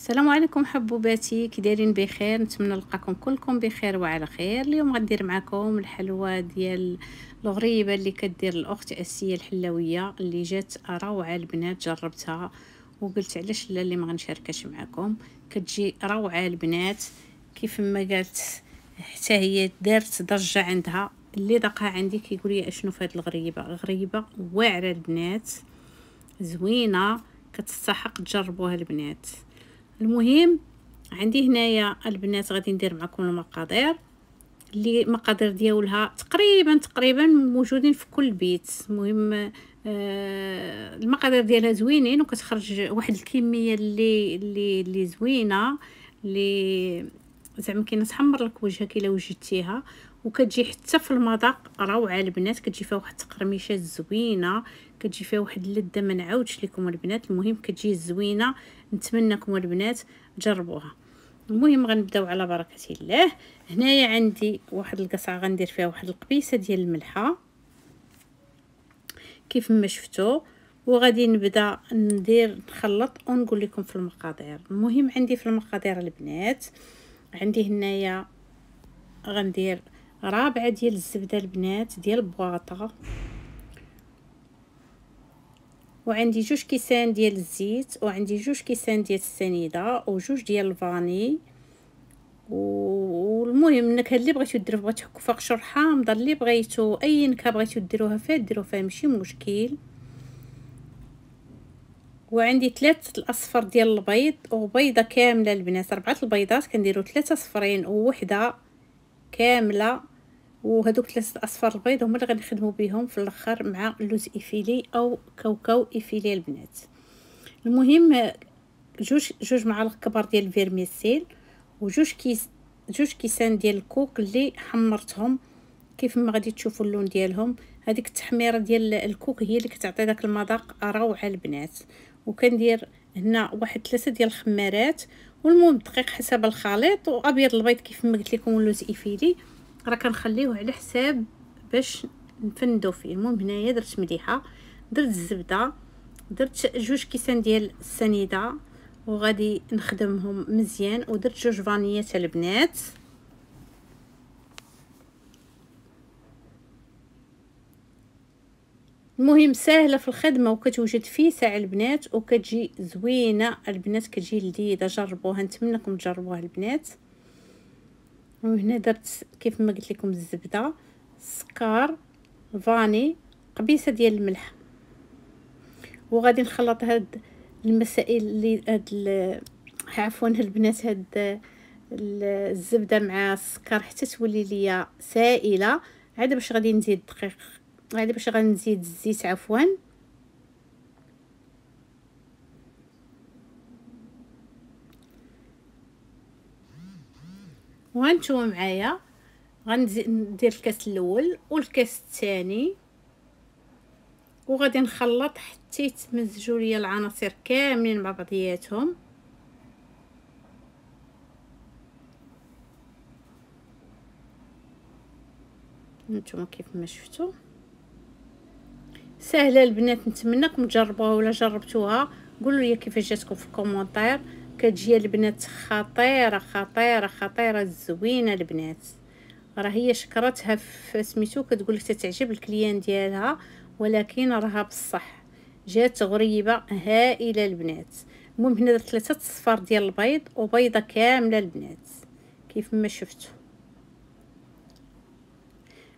السلام عليكم حبوباتي كي دايرين بخير نتمنى نلقاكم كلكم بخير وعلى خير اليوم غندير معكم الحلوى ديال الغريبه اللي كدير الاخت اسيه الحلاويه اللي جات روعه البنات جربتها وقلت علاش لا اللي ما غنشاركش معكم كتجي روعه البنات كيف ما قالت حتى هي دارت ضجه عندها اللي ذاقها عندي كيقول لي اشنو فهاد الغريبه غريبه واعره البنات زوينه كتستحق تجربوها البنات المهم عندي هنايا البنات غادي ندير معكم المقادير اللي المقادير ديالها تقريبا تقريبا موجودين في كل بيت المهم آه المقادير ديالها زوينين وكتخرج واحد الكميه اللي اللي اللي زوينه اللي زعما كاينه تحمر لك وجهك الا وجدتيها وكتجي حتى في المذاق روعه البنات كتجي فيها واحد التقرميشه زوينه كتجي فيها واحد اللذه ما نعاودش لكم البنات المهم كتجي زوينه نتمنىكم البنات جربوها المهم غنبداو على بركه الله هنايا عندي واحد القصعه غندير فيها واحد القبيسه ديال الملحه كيف ما شفتوا وغادي نبدا ندير نخلط ونقول لكم في المقادير المهم عندي في المقادير البنات عندي هنايا غندير رابعة ديال الزبدة البنات ديال بواطة وعندي جوج كيسان ديال الزيت وعندي جوج كيسان ديال السنيدة وجوج ديال الفاني والمهم النكهه اللي بغيتو ديروا بغيتو فوق شرحه مضر اللي بغيتو اي نكهه بغيتو ديروها فيها ديروا فيها ماشي مشكل وعندي ثلاثه الاصفر ديال البيض وبيضه كامله البنات اربعه البيضات كنديروا ثلاثه صفرين ووحده كامله وهذوك ثلاثه اصفار البيض هما اللي غنخدموا بهم في الاخر مع اللوز ايفيلي او كاوكاو ايفيلي البنات المهم جوج جوج معالق كبار ديال الفيرميسيل وجوج كيس جوج كيسان ديال الكوك اللي حمرتهم كيف ما غادي تشوفوا اللون ديالهم هذيك التحميره ديال الكوك هي اللي كتعطي داك المذاق روعه البنات وكندير هنا واحد ثلاثه ديال الخمارات والمهم دقيق حسب الخليط وابيض البيض كيف ما قلت لكم اللوز ايفيلي راه كنخليوه على حساب باش نفندو فيه المهم هنايا درت مليحه درت الزبده درت جوج كيسان ديال السنيده وغادي نخدمهم مزيان ودرت جوج فانيات البنات المهم ساهله في الخدمه وكتوجد فيه ساعه البنات وكتجي زوينه البنات كتجي لذيذه جربوها نتمنىكم تجربوها البنات وهنا درت كيف ما قلت لكم الزبده السكر الفاني قبيسه ديال الملح وغادي نخلط هاد المسائل اللي هاد عفوا البنات هاد الزبده مع السكر حتى تولي ليا سائله عاد باش غادي نزيد الدقيق عاد باش غنزيد الزيت عفوا وهانتوما معايا غندير الكاس الاول والكاس الثاني وغادي نخلط حتى يتمزجوا ليا العناصر كاملين مع بعضياتهم نتوما كيف ما شفتوا سهله البنات نتمنىكم تجربوها ولا جربتوها قولوا لي كيفاش جاتكم في الكومونتير كتجي البنات خطيره خطيره خطيره زوينه البنات راه هي شكرتها في سميتو كتقول لك تتعجب الكليان ديالها ولكن راها بصح جات غريبه هائله البنات المهم هنا درت ثلاثه صفار ديال البيض وبيضه كامله البنات كيف ما شفتوا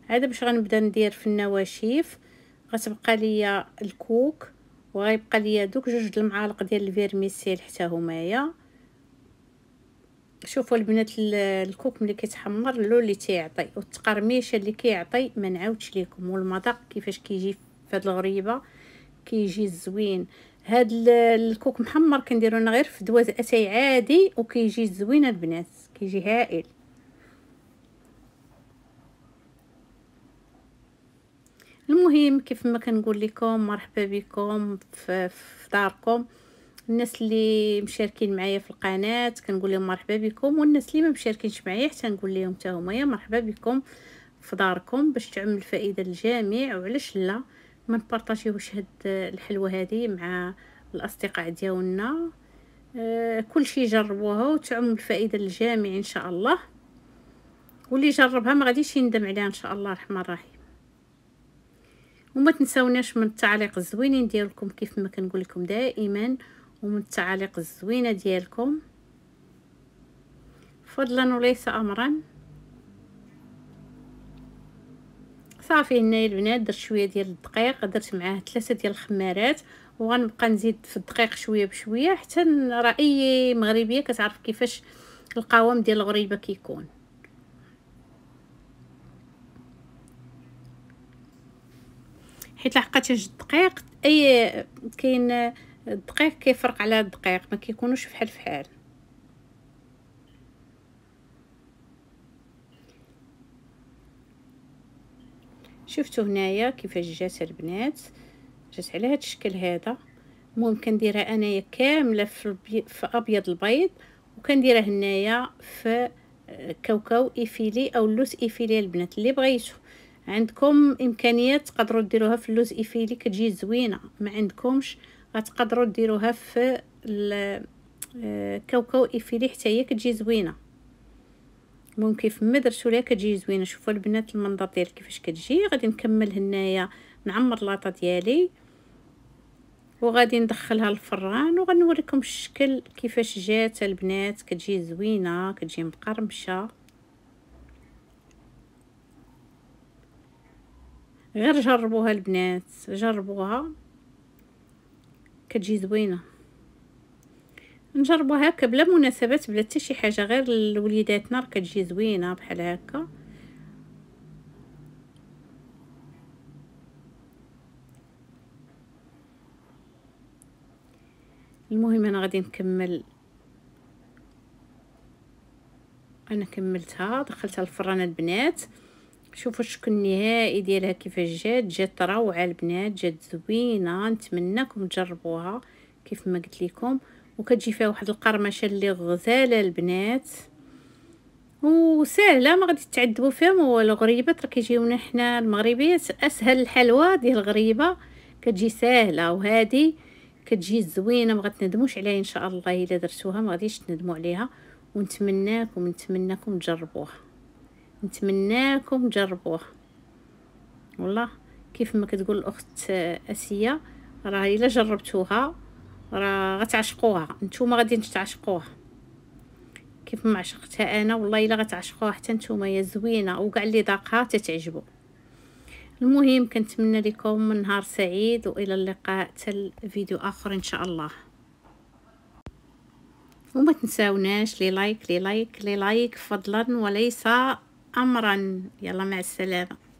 عاد باش غنبدا ندير في النواشف غتبقى ليا الكوك وغيبقى ليا دوك جوج د المعالق ديال الفيرميسيل حتى همايا شوفوا البنات الكوك ملي كيتحمر اللون اللي تيعطي والتقرميشه اللي كيعطي ما نعاودش لكم والمذاق كيفاش كيجي في هذه الغريبه كيجي زوين هاد الكوك محمر كنديرو غير في دواز اتاي عادي وكيجي زوين البنات كيجي هائل المهم كيف ما كنقول لكم مرحبا بكم في, في داركم الناس اللي مشاركين معايا في القناه كنقول لهم مرحبا بكم والناس اللي ما مشاركينش معايا حتى نقول لهم حتى هما يا مرحبا بكم في داركم باش تعم الفائده للجميع وعلاش لا ما نبارطاجيوش هاد الحلوه هذه مع الاصدقاء ديالنا آه كل شيء جربوها وتعم الفائده للجميع ان شاء الله واللي جربها ما غاديش يندم عليها ان شاء الله الرحمن الرحيم وما تنساوناش من التعاليق الزوينين ديالكم كيف ما كنقول لكم دائما ومن التعاليق الزوينه ديالكم فضلا وليس امرا صافي هنايا البنات درت شويه ديال الدقيق درت معاه ثلاثه ديال الخمارات وغنبقى نزيد في الدقيق شويه بشويه حتى راه اي مغربيه كتعرف كيفاش القوام ديال الغريبه كيكون حيت لحقاش الدقيق اي كاين الدقيق كيفرق على الدقيق ما كيكونوش فحال فحال شفتوا هنايا كيفاش جات البنات جات على هذا الشكل هذا المهم كنديرها انايا كامله في, البي... في ابيض البيض وكنديرها هنايا في كاوكاو ايفيلي او لوس ايفيلي البنات اللي بغيتو عندكم امكانيات تقدروا ديروها في اللوز ايفيلي كتجي زوينه ما عندكمش غتقدروا ديروها في الكاوكاو آه، ايفيلي حتى هي كتجي زوينه ممكن ما درتو ليها كتجي زوينه شوفوا البنات المنظر ديال كيفاش كتجي غادي نكمل هنايا نعمر لاطه ديالي وغادي ندخلها الفران وغنوريكم الشكل كيفاش جات البنات كتجي زوينه كتجي مقرمشه غير جربوها البنات جربوها كتجي زوينه نجربوها هكا بلا مناسبات بلا حتى شي حاجه غير لوليداتنا راه كتجي زوينه بحال هكا المهم انا غادي نكمل انا كملتها دخلتها الفران البنات شوفوا الشكل النهائي ديالها كيفاش جات جات روعه البنات جات زوينه نتمنىكم تجربوها كيف ما قلت لكم وكتجي فيها واحد القرمشه اللي غزاله البنات وسهله ما غادي تعذبوا فيهم والغريبات راه كيجيونا حنا المغربيات اسهل الحلوى ديال الغريبه كتجي سهله وهذه كتجي زوينه ما غتندموش عليها ان شاء الله الا درتوها ما غاديش تندموا عليها ونتمناكم نتمناكم تجربوها نتمناكم تجربوها والله كيف ما كتقول الاخت اسيه راه الا جربتوها راه غتعشقوها نتوما غادي تعشقوها كيف ما عشقتها انا والله الا غتعشقوها حتى نتوما يا زوينه وكاع اللي ذاقها تتعجبو المهم كنتمنى لكم نهار سعيد والى اللقاء تل فيديو اخر ان شاء الله وما تنساوناش لي لايك لي لايك لي لايك فضلا وليس أمرا يلا مع السلامة